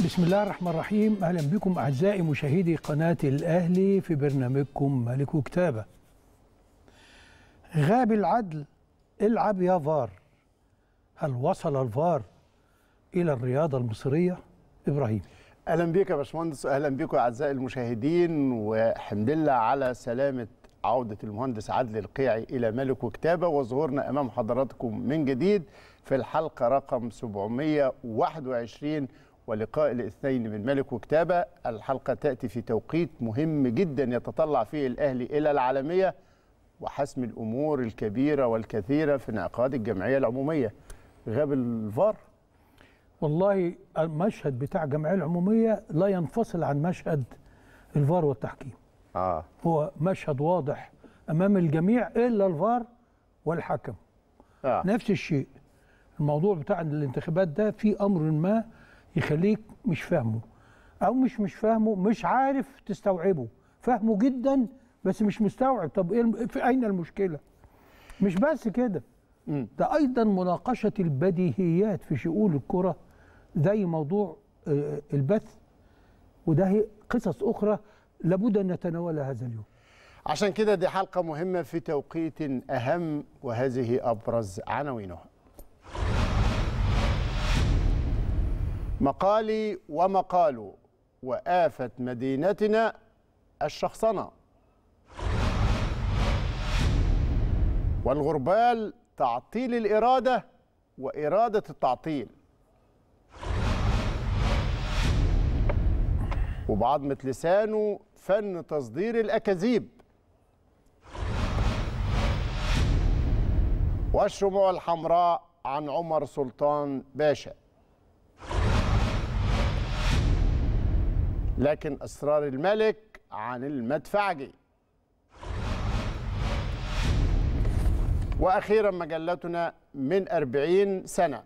بسم الله الرحمن الرحيم اهلا بكم اعزائي مشاهدي قناه الاهلي في برنامجكم ملك وكتابه غاب العدل العب يا فار هل وصل الفار الى الرياضه المصريه ابراهيم اهلا بك يا باشمهندس اهلا بكم اعزائي المشاهدين والحمد لله على سلامه عودة المهندس عدل القيعي إلى ملك وكتابة وظهورنا أمام حضراتكم من جديد في الحلقة رقم 721 ولقاء الاثنين من ملك وكتابة الحلقة تأتي في توقيت مهم جدا يتطلع فيه الأهلي إلى العالمية وحسم الأمور الكبيرة والكثيرة في انعقاد الجمعية العمومية غاب الفار والله المشهد بتاع الجمعية العمومية لا ينفصل عن مشهد الفار والتحكيم آه. هو مشهد واضح أمام الجميع إلا الفار والحكم آه. نفس الشيء الموضوع بتاع الانتخابات ده في أمر ما يخليك مش فاهمه او مش مش فاهمه مش عارف تستوعبه فاهمه جدا بس مش مستوعب طب ايه في اين المشكله مش بس كده ده ايضا مناقشه البديهيات في شؤون الكره زي موضوع آه، البث وده قصص اخرى لابد ان نتناولها هذا اليوم عشان كده دي حلقه مهمه في توقيت اهم وهذه ابرز عناوينها مقالي ومقاله وآفة مدينتنا الشخصنة والغربال تعطيل الإرادة وإرادة التعطيل وبعضمة لسانه فن تصدير الأكاذيب والشموع الحمراء عن عمر سلطان باشا لكن اصرار الملك عن المدفعجي واخيرا مجلتنا من 40 سنه